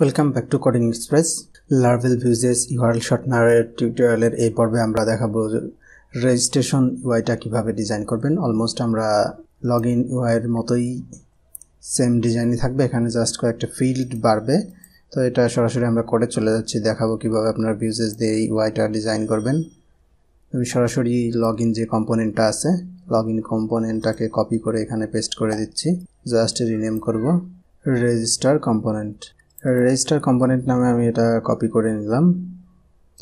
welcome back to coding express Laravel Vue js URL শর্টনারের টিউটোরিয়ালের এই পর্বে আমরা দেখাবো রেজিস্ট্রেশন ইউআইটা কিভাবে ডিজাইন করবেন অলমোস্ট আমরা লগ ইন ইউআইয়ের মতোই সেম ডিজাইনই থাকবে এখানে জাস্ট কয়েকটা ফিল্ড বাড়বে তো এটা সরাসরি আমরা কোডে চলে যাচ্ছি দেখাবো কিভাবে আপনার ভিউজেস দিয়ে ইউআইটা ডিজাইন করবেন আমি সরাসরি লগ ইন যে কম্পোনেন্টটা আছে লগ ইন কম্পোনেন্টটাকে কপি করে এখানে পেস্ট করে দিচ্ছি জাস্ট রিনেম করব রেজিস্টার কম্পোনেন্ট রেজিস্টার কম্পোনেন্ট নামে আমি এটা কপি করে নিলাম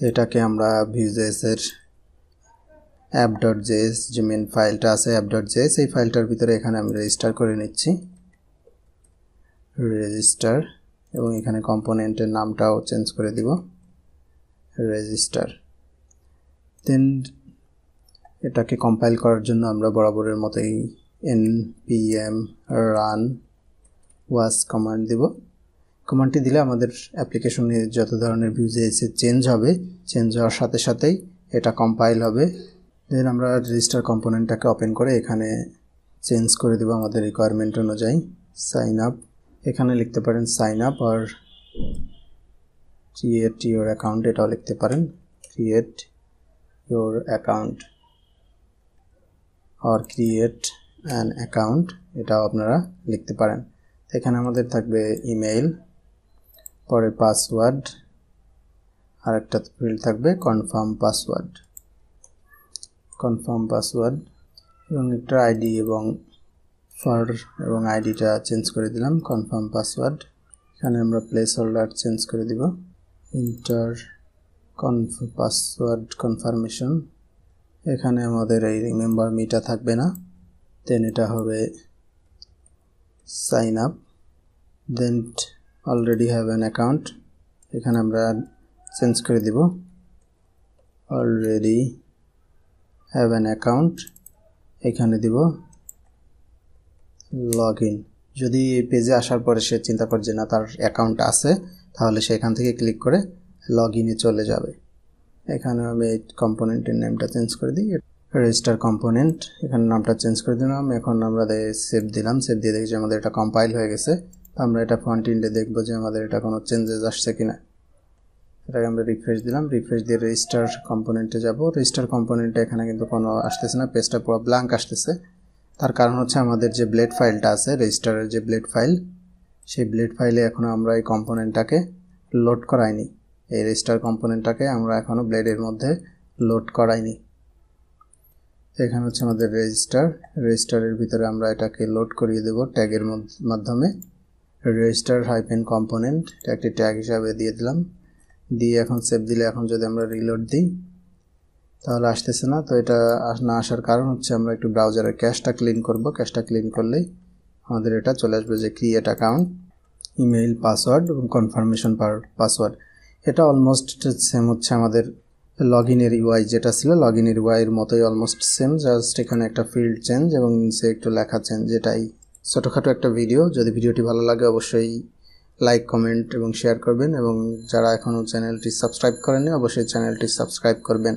এটাকে আমরা ভিউজেসের অ্যাপ ডট জেস যে মেন ফাইলটা আছে অ্যাপ ডট জেস এই ফাইলটার ভিতরে এখানে আমি রেজিস্টার করে নিচ্ছি রেজিস্টার এবং এখানে কম্পোনেন্টের নামটাও চেঞ্জ করে দিব রেজিস্টার দেন এটাকে কম্পাইল করার জন্য আমরা বরাবরের মতোই এম রান ওয়াস কমান্ড দিব কমান্ডটি দিলে আমাদের অ্যাপ্লিকেশনে যত ধরনের ভিউজ এসে চেঞ্জ হবে চেঞ্জ হওয়ার সাথে সাথেই এটা কম্পাইল হবে দেন আমরা রেজিস্টার কম্পোনেন্টটাকে ওপেন করে এখানে চেঞ্জ করে দেবো আমাদের রিকোয়ারমেন্ট অনুযায়ী সাইন আপ এখানে লিখতে পারেন সাইন আপ আর ক্রিয়েট ইউর অ্যাকাউন্ট এটাও লিখতে পারেন ক্রিয়েট ইউর অ্যাকাউন্ট আর ক্রিয়েট অ্যান অ্যাকাউন্ট এটাও আপনারা লিখতে পারেন এখানে আমাদের থাকবে ইমেইল পরে পাসওয়ার্ড আর একটা ফিল্ড থাকবে কনফার্ম পাসওয়ার্ড কনফার্ম পাসওয়ার্ড এবং একটা আইডি এবং ফর এবং আইডিটা চেঞ্জ করে দিলাম কনফার্ম পাসওয়ার্ড এখানে আমরা প্লেস হোল্ডার চেঞ্জ করে দিব ইন্টার কনফ পাসওয়ার্ড কনফার্মেশন এখানে আমাদের এই রিমেম্বার মিটা থাকবে না দেন এটা হবে sign up then already have an account এখানে আমরা চেঞ্জ করে দিব অলরেডি হ্যাভ অ্যান অ্যাকাউন্ট এখানে দিব লগ ইন যদি পেজে আসার পরে সে চিন্তা করছে না তার অ্যাকাউন্ট আছে তাহলে সে এখান থেকে ক্লিক করে লগ ইনে চলে যাবে এখানে আমি এই কম্পোনেন্টের নামটা চেঞ্জ করে দিই রেজিস্টার কম্পোনেন্ট এখানে নামটা চেঞ্জ করে দিলাম এখন আমরা সেভ দিলাম সেভ দিয়ে দেখি যে আমাদের এটা কম্পাইল হয়ে গেছে আমরা এটা ফ্রন্ট ইন্ডে দেখবো যে আমাদের এটা কোনো চেঞ্জেস আসছে কি না এটাকে আমরা রিফ্রেশ দিলাম রিফ্রেশ দিয়ে রেজিস্টার কম্পোনেন্টে যাব রেজিস্টার কম্পোনেন্টে এখানে কিন্তু কোনো আসতেছে না পেজটা পুরো ব্ল্যাঙ্ক আসতেছে তার কারণ হচ্ছে আমাদের যে ব্লেড ফাইলটা আছে রেজিস্টারের যে ব্লেড ফাইল সেই ব্লেড ফাইলে এখনও আমরা এই কম্পোনেন্টটাকে লোড করাইনি এই রেজিস্টার কম্পোনেন্টটাকে আমরা এখনও ব্লেডের মধ্যে লোড করাইনি এখানে হচ্ছে আমাদের রেজিস্টার রেজিস্টারের ভিতরে আমরা এটাকে লোড করিয়ে দেব ট্যাগের মাধ্যমে রেজিস্টার হাইপেন কম্পোনেন্ট একটি ট্যাগ হিসাবে দিয়ে দিলাম দিয়ে এখন সেভ দিলে এখন যদি আমরা রিলোড দিই তাহলে আসতেছে না তো এটা না আসার কারণ হচ্ছে আমরা একটু ব্রাউজারের ক্যাশটা ক্লিন করব ক্যাশটা ক্লিন করলেই আমাদের এটা চলে আসবে যে ক্রিয়েট অ্যাকাউন্ট ইমেইল পাসওয়ার্ড এবং কনফার্মেশন পাসওয়ার্ড এটা অলমোস্ট সেম হচ্ছে আমাদের লগ ইনের ইউআই যেটা ছিল লগ ইনের ইউআইয়ের মতোই অলমোস্ট সেম জাস্ট এখানে একটা ফিল্ড চেঞ্জ এবং নিচে একটু লেখা চেঞ্জ যেটাই ছোটোখাটো একটা ভিডিও যদি ভিডিওটি ভালো লাগে অবশ্যই লাইক কমেন্ট এবং শেয়ার করবেন এবং যারা এখনও চ্যানেলটি সাবস্ক্রাইব করেননি অবশ্যই চ্যানেলটি সাবস্ক্রাইব করবেন